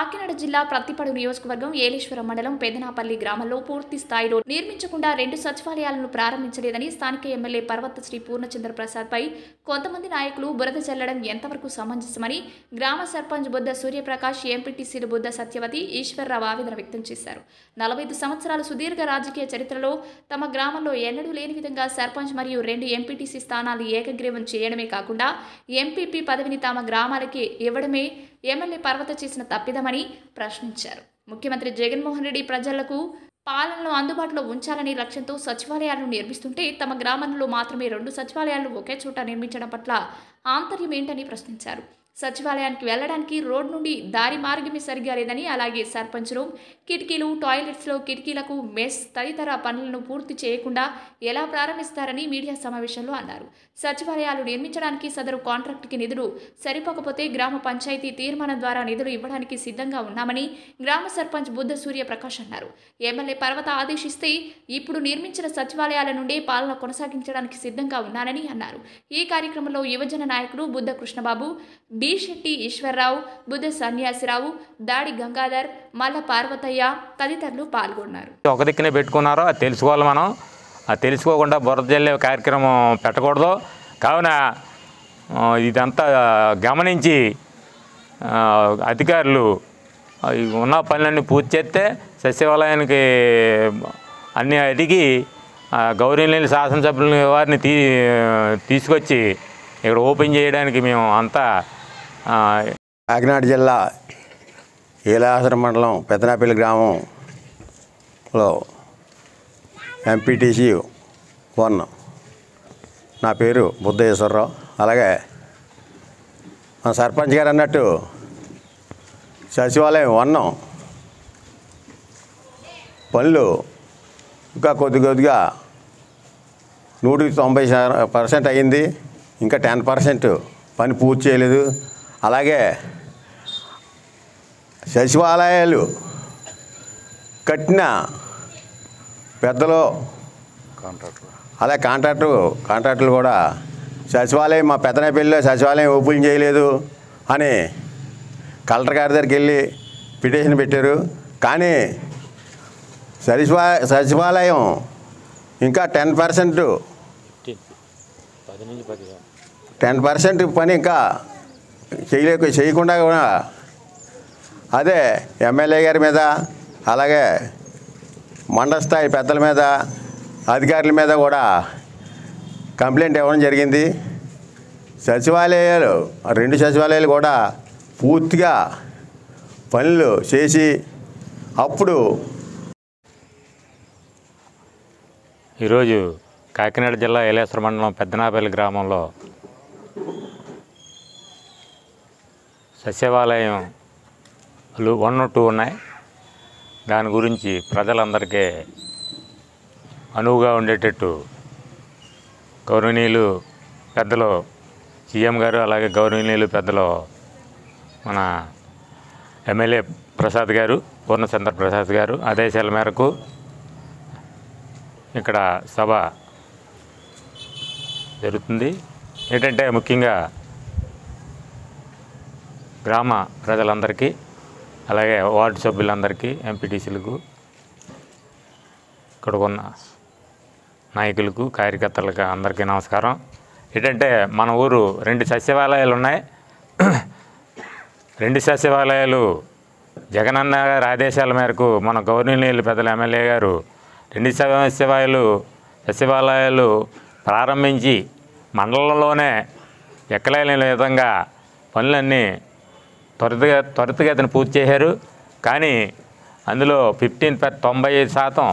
కాకినాడ జిల్లా ప్రత్తిపడు నియోజకవర్గం ఏలేశ్వరం మండలం పెదనాపల్లి గ్రామంలో పూర్తి స్థాయిలో నిర్మించకుండా రెండు సచివాలయాలను ప్రారంభించలేదని స్థానిక ఎమ్మెల్యే పర్వత శ్రీ పూర్ణచంద్ర పై కొంతమంది నాయకులు బురద చల్లడం ఎంతవరకు సమంజసమని గ్రామ సర్పంచ్ బుద్ధ సూర్యప్రకాష్ ఎంపీటీసీలు బుద్ధ సత్యవతి ఈశ్వరరావు ఆవేదన వ్యక్తం చేశారు నలభై ఐదు సంవత్సరాల సుదీర్ఘ రాజకీయ చరిత్రలో తమ గ్రామంలో ఎన్నడూ లేని విధంగా సర్పంచ్ మరియు రెండు ఎంపీటీసీ స్థానాలు ఏకగ్రీవం చేయడమే కాకుండా ఎంపీపీ పదవిని తమ గ్రామాలకి ఇవ్వడమే ఎమ్మెల్యే పర్వత చేసిన తప్పిదమని ప్రశ్నించారు ముఖ్యమంత్రి జగన్మోహన్ రెడ్డి ప్రజలకు పాలనలో అందుబాటులో ఉంచాలనే లక్ష్యంతో సచివాలయాలను నిర్మిస్తుంటే తమ గ్రామంలో మాత్రమే రెండు సచివాలయాలు ఒకే చోట నిర్మించడం పట్ల ఆంతర్యం ఏంటని ప్రశ్నించారు సచివాలయానికి వెళ్లడానికి రోడ్ నుండి దారి మార్గమే సరిగా లేదని అలాగే సర్పంచ్లు కిటికీలు టాయిలెట్స్లో కిటికీలకు మెస్ తదితర పనులను పూర్తి చేయకుండా ఎలా ప్రారంభిస్తారని మీడియా సమావేశంలో అన్నారు సచివాలయాలు నిర్మించడానికి సదరు కాంట్రాక్టుకి నిధులు సరిపోకపోతే గ్రామ పంచాయతీ తీర్మానం ద్వారా నిధులు ఇవ్వడానికి సిద్ధంగా ఉన్నామని గ్రామ సర్పంచ్ బుద్ధ సూర్యప్రకాష్ అన్నారు ఎమ్మెల్యే పర్వత ఆదేశిస్తే ఇప్పుడు నిర్మించిన సచివాలయాల నుండే పాలన కొనసాగించడానికి సిద్ధంగా ఉన్నానని అన్నారు ఈ కార్యక్రమంలో యువజన నాయకుడు బుద్ధ కృష్ణబాబు డి శెట్టి ఈశ్వరరావు బుద్ధ సన్యాసిరావు దాడి గంగాధర్ మల్ల పార్వతయ్య తదితరులు పాల్గొన్నారు ఒక దిక్కునే పెట్టుకున్నారో అది తెలుసుకోవాలి మనం అది తెలుసుకోకుండా బురద జల్లే కార్యక్రమం పెట్టకూడదు కావున ఇదంతా గమనించి అధికారులు ఉన్న పనులన్నీ పూర్తి చేస్తే సచివాలయానికి అన్నీ అడిగి గౌరీలేని శాసనసభ్యులు వారిని తీ తీసుకొచ్చి ఇక్కడ ఓపెన్ చేయడానికి మేము అంతా కాకినాడ జిల్లా ఏలాసర మండలం పెదనాపల్లి గ్రామంలో ఎంపీటీసీ వన్ నా పేరు బుద్ధేశ్వరరావు అలాగే మన సర్పంచ్ గారు అన్నట్టు సచివాలయం వన్నం పనులు ఇంకా కొద్ది కొద్దిగా నూటికి తొంభై పర్సెంట్ అయ్యింది ఇంకా టెన్ పర్సెంట్ పని పూర్తి చేయలేదు అలాగే సచివాలయాలు కట్టిన పెద్దలు కాంట్రాక్టర్ అలాగే కాంట్రాక్టర్ కాంట్రాక్టర్లు కూడా సచివాలయం మా పెద్దనపల్లిలో సచివాలయం ఓపెన్ చేయలేదు అని కలెక్టర్ గారి దగ్గరికి వెళ్ళి పిటిషన్ పెట్టారు కానీ సచివా సచివాలయం ఇంకా టెన్ పర్సెంట్ టెన్ పర్సెంట్ పని ఇంకా చేయలేక చేయకుండా కూడా అదే ఎమ్మెల్యే గారి మీద అలాగే మండల స్థాయి పెద్దల మీద అధికారుల మీద కూడా కంప్లైంట్ ఇవ్వడం జరిగింది సచివాలయాలు రెండు సచివాలయాలు కూడా పూర్తిగా పనులు చేసి అప్పుడు ఈరోజు కాకినాడ జిల్లా ఏలేశ్వర మండలం పెద్దనాపల్లి గ్రామంలో సచివాలయంలు వన్ టూ ఉన్నాయి దాని గురించి ప్రజలందరికీ అనువుగా ఉండేటట్టు గౌరవనీయులు పెద్దలు సీఎం గారు అలాగే గౌరవనీయులు పెద్దలు మన ఎమ్మెల్యే ప్రసాద్ గారు పూర్ణచంద్ర ప్రసాద్ గారు ఆదేశాల మేరకు ఇక్కడ సభ జరుగుతుంది ఏంటంటే ముఖ్యంగా గ్రామ ప్రజలందరికీ అలాగే వార్డు సభ్యులందరికీ ఎంపీటీసీలకు ఇక్కడ ఉన్న నాయకులకు కార్యకర్తలకు అందరికీ నమస్కారం ఏంటంటే మన ఊరు రెండు సచివాలయాలు ఉన్నాయి రెండు సచివాలయాలు జగనన్న గారి ఆదేశాల మేరకు మన గవర్నీయులు పెద్దల ఎమ్మెల్యే గారు రెండు సచివాలయాలు సచివాలయాలు ప్రారంభించి మండలంలోనే ఎక్కలేని విధంగా పనులన్నీ త్వరతగా అతను పూర్తి చేశారు కానీ అందులో ఫిఫ్టీన్ పర్ తొంభై ఐదు శాతం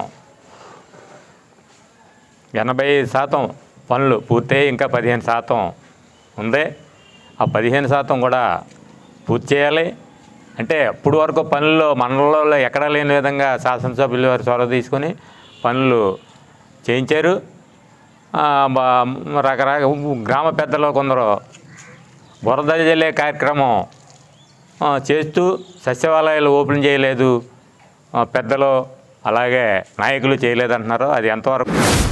ఎనభై ఐదు శాతం పనులు పూర్తయి ఇంకా పదిహేను శాతం ఉంది ఆ పదిహేను శాతం కూడా పూర్తి చేయాలి అంటే ఇప్పుడు వరకు పనుల్లో మండలంలో ఎక్కడా లేని విధంగా శాసనసభ్యులు వారు చొరవ తీసుకొని పనులు చేయించారు రకరకాల గ్రామ పెద్దలు కొందరు బురద జల్లే కార్యక్రమం చేస్తూ సచివాలయాలు ఓపెన్ చేయలేదు పెద్దలు అలాగే నాయకులు చేయలేదంటున్నారు అది ఎంతవరకు